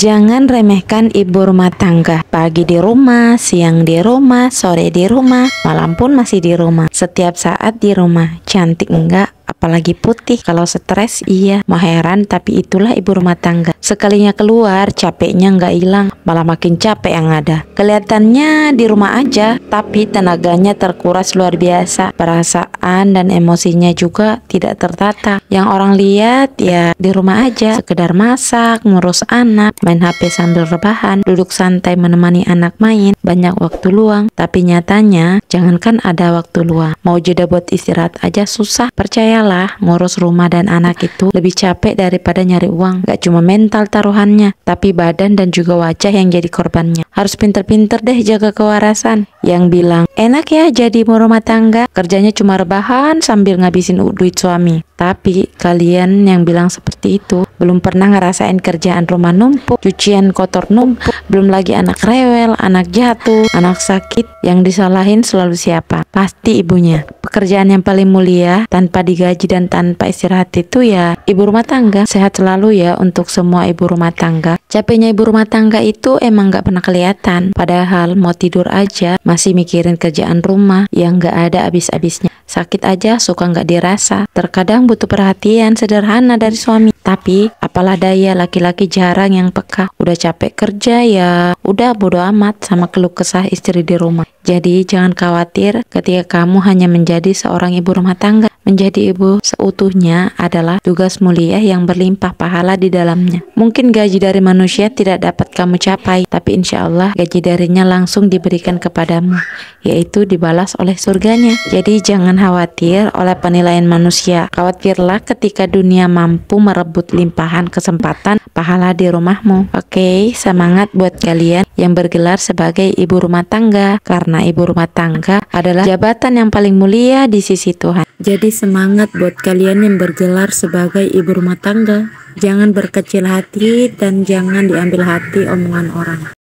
Jangan remehkan ibu rumah tangga. Pagi di rumah, siang di rumah, sore di rumah, malam pun masih di rumah. Setiap saat di rumah. Cantik enggak? apalagi putih. Kalau stres iya, mah heran tapi itulah ibu rumah tangga. Sekalinya keluar, capeknya nggak hilang, malah makin capek yang ada. Kelihatannya di rumah aja, tapi tenaganya terkuras luar biasa. Perasaan dan emosinya juga tidak tertata. Yang orang lihat ya di rumah aja, sekedar masak, ngurus anak, main HP sambil rebahan, duduk santai menemani anak main, banyak waktu luang. Tapi nyatanya, jangankan ada waktu luang, mau jeda buat istirahat aja susah. Percayalah lah ngurus rumah dan anak itu lebih capek daripada nyari uang. Gak cuma mental taruhannya, tapi badan dan juga wajah yang jadi korbannya. Harus pinter-pinter deh jaga kewarasan. Yang bilang, enak ya jadi rumah tangga, kerjanya cuma rebahan sambil ngabisin duit suami. Tapi kalian yang bilang seperti itu, belum pernah ngerasain kerjaan rumah numpuk, cucian kotor numpuk, belum lagi anak rewel, anak jatuh, anak sakit yang disalahin selalu siapa? Pasti ibunya. Pekerjaan yang paling mulia tanpa digaji dan tanpa istirahat itu ya ibu rumah tangga. Sehat selalu ya untuk semua ibu rumah tangga. Capeknya ibu rumah tangga itu emang nggak pernah kelihatan. Padahal mau tidur aja masih mikirin kerjaan rumah yang nggak ada habis-habisnya. Sakit aja suka nggak dirasa. Terkadang butuh perhatian sederhana dari suami. Tapi apalah daya laki-laki jarang yang peka. Udah capek kerja ya, udah bodo amat sama keluh kesah istri di rumah. Jadi jangan khawatir ketika kamu hanya menjadi seorang ibu rumah tangga. Menjadi ibu seutuhnya adalah tugas mulia yang berlimpah pahala di dalamnya. Mungkin gaji dari manusia tidak dapat kamu capai, tapi insya Allah gaji darinya langsung diberikan kepadamu, yaitu dibalas oleh surganya. Jadi jangan khawatir oleh penilaian manusia. Khawatirlah ketika dunia mampu merebut limpahan kesempatan pahala di rumahmu. Oke, semangat buat kalian yang bergelar sebagai ibu rumah tangga karena ibu rumah tangga adalah jabatan yang paling mulia di sisi Tuhan. Jadi semangat buat kalian yang bergelar sebagai ibu rumah tangga. Jangan berkecil hati dan jangan diambil hati omongan orang.